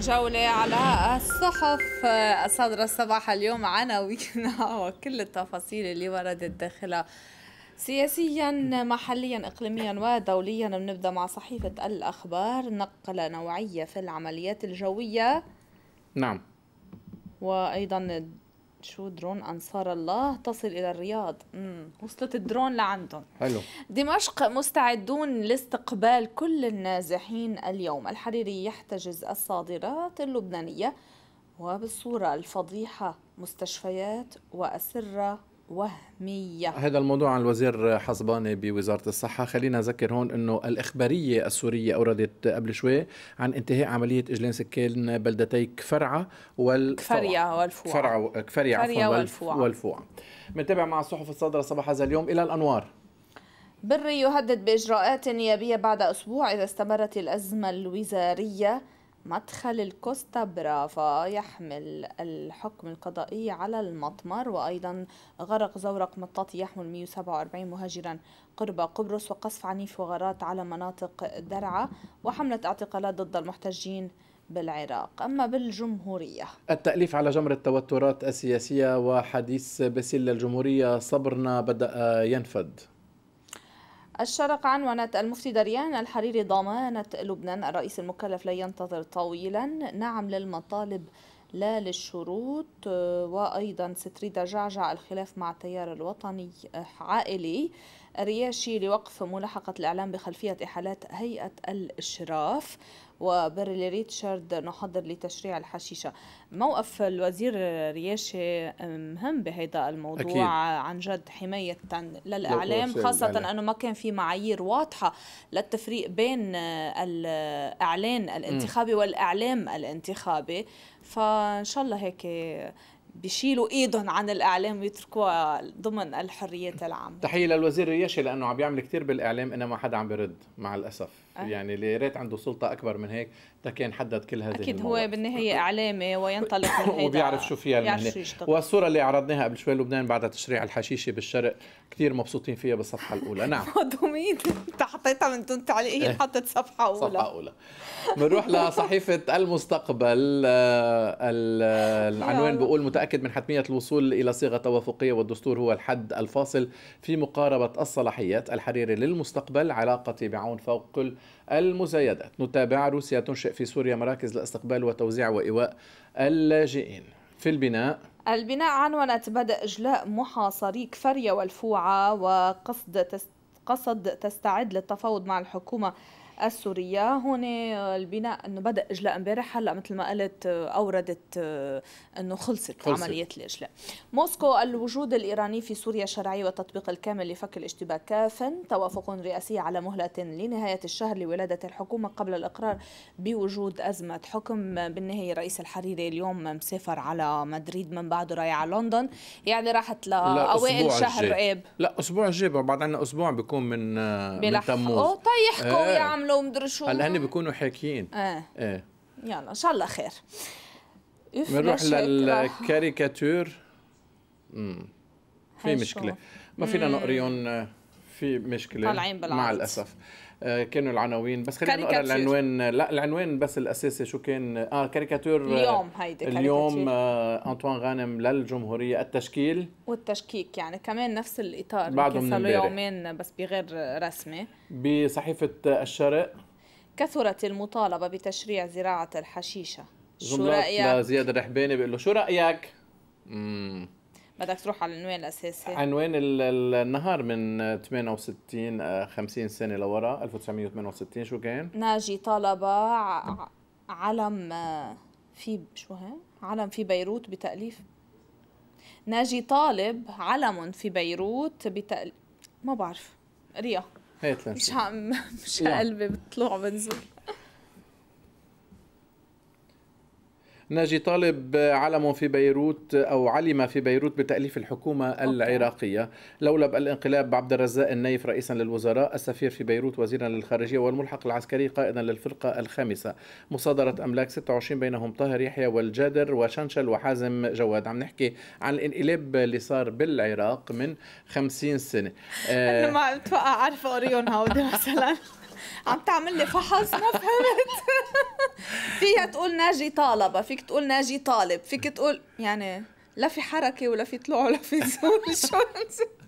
جولة على الصحف صدر الصباح اليوم عناوينها وكل التفاصيل اللي وردت داخلها سياسيا محليا اقليميا ودوليا بنبدا مع صحيفه الاخبار نقله نوعيه في العمليات الجويه نعم وايضا شو درون أنصار الله تصل إلى الرياض مم. وصلت الدرون لعندهم حلو دمشق مستعدون لاستقبال كل النازحين اليوم الحريري يحتجز الصادرات اللبنانية وبالصورة الفضيحة مستشفيات وأسرة وهمية هذا الموضوع عن الوزير حصباني بوزارة الصحة خلينا نذكر هون أنه الإخبارية السورية أوردت قبل شوي عن انتهاء عملية اجلان سكان بلدتي كفرعة والفوعة كفرعة والفوعة كفرية عفوا والفوعة والفوعة بنتابع مع الصحف الصادرة صباح هذا اليوم إلى الأنوار بري يهدد بإجراءات نيابية بعد أسبوع إذا استمرت الأزمة الوزارية مدخل الكوستا برافا يحمل الحكم القضائي على المطمر وأيضا غرق زورق مطاطي يحمل 147 مهاجرا قرب قبرص وقصف عنيف وغارات على مناطق درعا وحملة اعتقالات ضد المحتجين بالعراق أما بالجمهورية التأليف على جمر التوترات السياسية وحديث بسلة الجمهورية صبرنا بدأ ينفد الشرق عنونت المفتي دريان الحريري ضمانة لبنان الرئيس المكلف لا ينتظر طويلا نعم للمطالب لا للشروط وأيضا ستريدا جعجع الخلاف مع التيار الوطني عائلي رياشي لوقف ملاحقة الإعلام بخلفية إحالات هيئة الإشراف وبرلي ريتشارد نحضر لتشريع الحشيشة موقف الوزير رياشي مهم بهذا الموضوع أكيد. عن جد حماية للإعلام خاصة الإعلام. أنه ما كان في معايير واضحة للتفريق بين الإعلان الانتخابي م. والإعلام الانتخابي فإن شاء الله هيك بيشيلوا ايدهم عن الاعلام ويتركوها ضمن الحريات العامه تحيه للوزير رياشي لانه عم بيعمل كثير بالاعلام انما حدا عم بيرد مع الاسف أه. يعني اللي ريت عنده سلطه اكبر من هيك ده كان حدد كل هذه اكيد هو بالنهايه اعلامي وينطلق من هيدا وبيعرف شو فيها المهنه والصوره اللي عرضناها قبل شوي لبنان بعد تشريع الحشيشه بالشرق كثير مبسوطين فيها بالصفحه الاولى نعم مضمومين انت حطيتها من دون تعليق هي إيه. حطت صفحه اولى صفحه اولى بنروح لصحيفه المستقبل آه، العنوان بيقول متاكد من حتميه الوصول الى صيغه توافقيه والدستور هو الحد الفاصل في مقاربه الصلاحيات الحريري للمستقبل علاقتي بعون فوق كل المزايدات نتابع روسيا تنشئ في سوريا مراكز لاستقبال وتوزيع وإيواء اللاجئين في البناء البناء عنونت بدء إجلاء محاصري كفرية والفوعة وقصد تست قصد تستعد للتفاوض مع الحكومة السورية هون آه، البناء انه بدا اجلاء امبارح هلا مثل ما قلت آه، اوردت آه، انه خلصت, خلصت. عملية الاجلاء موسكو الوجود الايراني في سوريا شرعي والتطبيق الكامل لفك الاشتباك كافا توافق رئاسي على مهلة لنهاية الشهر لولادة الحكومة قبل الاقرار بوجود ازمة حكم بالنهاية رئيس الحريري اليوم مسافر على مدريد من بعده رايح على لندن يعني راحت لاوائل شهر اب لا اسبوع الجاي بعد عندنا اسبوع بيكون من, من تموز طيب، يحكوا إيه. يا عم يعملوا ومدري شو هلا هن بيكونوا حاكيين ايه ايه يلا ان شاء الله خير بنروح للكاريكاتور امم في مشكله ما فينا نقريهم في مشكله مع الاسف آه، كانوا العناوين بس خلينا نقرا العنوان لا العنوان بس الاساسي شو كان اه كاريكاتور آه، اليوم هيدي اليوم آه انطوان غانم للجمهوريه التشكيل والتشكيك يعني كمان نفس الاطار بعده من صار يومين بس بغير رسمي بصحيفه الشرق كثرت المطالبه بتشريع زراعه الحشيشه شو رايك؟ زياد الرحباني بيقول له شو رايك؟ امم بدك تروح على العنوان الاساسي عنوان النهار من 68 50 آه، سنه لورا 1968 شو كان؟ ناجي طلبه علم آه، في شو هي؟ علم في بيروت بتاليف ناجي طالب علم في بيروت بتأليف ما بعرف ريا هات مش عم مش قلبي بتطلع وبنزل ناجي طالب علم في بيروت أو علم في بيروت بتأليف الحكومة العراقية لولب الانقلاب عبد الرزاق النيف رئيسا للوزراء السفير في بيروت وزيرا للخارجية والملحق العسكري قائدا للفرقة الخامسة مصادرة أملاك 26 بينهم طاهر يحيى والجادر وشنشل وحازم جواد عم نحكي عن الانقلاب اللي صار بالعراق من 50 سنة آه، أنا ما اتوقع عارفة أوريون هودي مثلا عم تعمل لي فحص ما فهمت فيها تقول ناجي طالبة فيك تقول ناجي طالب فيك تقول يعني لا في حركة ولا في طلوع ولا في زول شو